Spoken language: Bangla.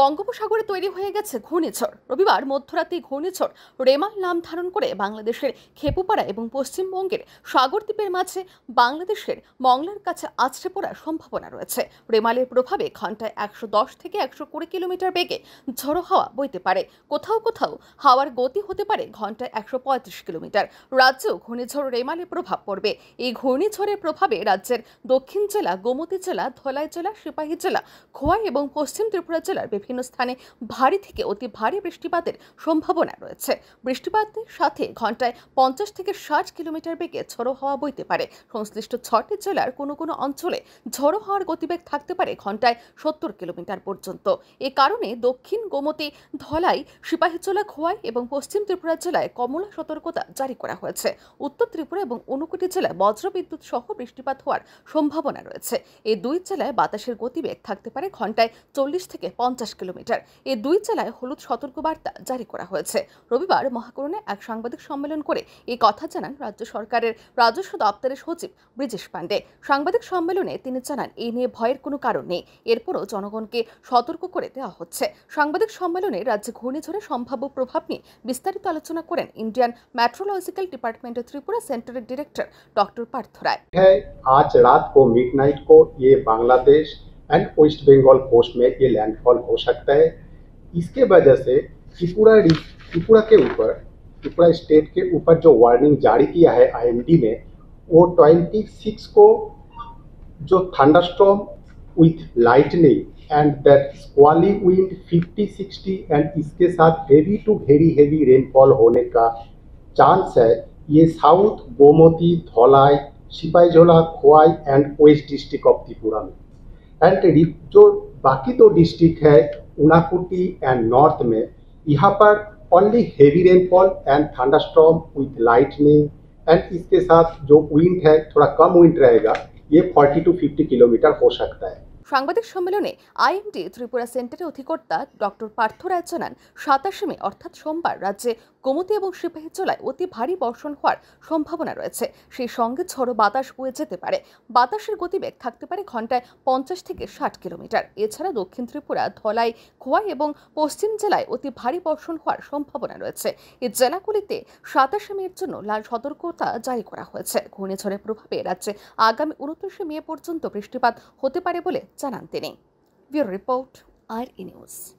বঙ্গোপসাগরে তৈরি হয়ে গেছে ঘূর্ণিঝড় রবিবার মধ্যরাতে ঘূর্ণিঝড় রেমাল নাম ধারণ করে বাংলাদেশের খেপুপাড়া এবং পশ্চিমবঙ্গের সাগরদ্বীপের মাঝে বাংলাদেশের মংলার কাছে আছড়ে পড়ার সম্ভাবনা রয়েছে রেমালের প্রভাবে ঘন্টায় একশো দশ থেকে একশো কুড়ি কিলোমিটার বেগে ঝড়ো হাওয়া বইতে পারে কোথাও কোথাও হাওয়ার গতি হতে পারে ঘন্টায় একশো পঁয়ত্রিশ কিলোমিটার রাজ্যেও ঘূর্ণিঝড় রেমালের প্রভাব পড়বে এই ঘূর্ণিঝড়ের প্রভাবে রাজ্যের দক্ষিণ জেলা গোমতী জেলা ধলাই জেলা সিপাহী জেলা খোয়াই এবং পশ্চিম ত্রিপুরা জেলার বিভিন্ন স্থানে ভারী থেকে অতি ভারী বৃষ্টিপাতের সম্ভাবনা রয়েছে বৃষ্টিপাতের সাথে ঘন্টায় পঞ্চাশ থেকে ষাট কিলোমিটার বেগে ঝড়ো হওয়া বইতে পারে সংশ্লিষ্ট ছটি জেলার কোনো কোনো অঞ্চলে ঝড়ো হওয়ার গতিবেগ থাকতে পারে ঘন্টায় সত্তর কিলোমিটার পর্যন্ত এ কারণে দক্ষিণ গোমতি ধলাই সিপাহীচোলা খোয়াই এবং পশ্চিম ত্রিপুরা জেলায় কমলা সতর্কতা জারি করা হয়েছে উত্তর ত্রিপুরা এবং অনুকুটি জেলায় বজ্রবিদ্যুৎ সহ বৃষ্টিপাত হওয়ার সম্ভাবনা রয়েছে এই দুই জেলায় বাতাসের গতিবেগ থাকতে পারে ঘন্টায় চল্লিশ থেকে পঞ্চাশ পঞ্চাশ কিলোমিটার এ দুই জেলায় হলুদ সতর্কবার্তা জারি করা হয়েছে রবিবার মহাকরণে এক সাংবাদিক সম্মেলন করে এ কথা জানান রাজ্য সরকারের রাজস্ব দপ্তরের সচিব ব্রিজেশ পাণ্ডে সাংবাদিক সম্মেলনে তিনি জানান এই নিয়ে ভয়ের কোনো কারণ নেই এরপরও জনগণকে সতর্ক করে দেওয়া হচ্ছে সাংবাদিক সম্মেলনে রাজ্যে ঘূর্ণিঝড়ের সম্ভাব্য প্রভাব নিয়ে বিস্তারিত আলোচনা করেন ইন্ডিয়ান ম্যাট্রোলজিক্যাল ডিপার্টমেন্টের ত্রিপুরা সেন্টারের ডিরেক্টর ডক্টর পার্থ রায় হ্যাঁ, আজ রাত ও মিডনাইট को ये Bangladesh and west Bengal coast में ये लैंडफॉल हो सकता है इसके वजह से त्रिपुरा त्रिपुरा के ऊपर त्रिपुरा स्टेट के ऊपर जो वार्निंग जारी किया है आईएमडी ने वो 26 को जो thunderstorm with lightning and that squally wind 50 60 and इसके साथ heavy to very heavy rainfall होने का चांस है ये साउथ गोमती धौलाई झोला Khowai and west district of Tripura में एंड जो बाकी दो डिस्ट्रिक्ट है उनाकुटी एंड नॉर्थ में यहाँ पर only heavy rainfall and storm with lightning and इसके साथ जो विंड है थोड़ा कम विंड रहेगा ये 40 टू 50 किलोमीटर हो सकता है সাংবাদিক সম্মেলনে আইএমডি ত্রিপুরা সেন্টারের অধিকর্তা ডক্টর পার্থ রায় জানান সাতাশে মে অর্থাৎ সোমবার রাজ্যে গোমতী এবং সিপাহী সিপাহীজলায় অতি ভারী বর্ষণ হওয়ার সম্ভাবনা রয়েছে সেই সঙ্গে ঝড়ো বাতাস বয়ে যেতে পারে বাতাসের গতিবেগ থাকতে পারে ঘন্টায় পঞ্চাশ থেকে ষাট কিলোমিটার এছাড়া দক্ষিণ ত্রিপুরা ধলাই খোয়াই এবং পশ্চিম জেলায় অতি ভারী বর্ষণ হওয়ার সম্ভাবনা রয়েছে এই জেলাগুলিতে সাতাশে মেয়ের জন্য লাল সতর্কতা জারি করা হয়েছে ঘূর্ণিঝড়ের প্রভাবে রাজ্যে আগামী উনত্রিশে মে পর্যন্ত বৃষ্টিপাত হতে পারে বলে Charantini. We report Our News.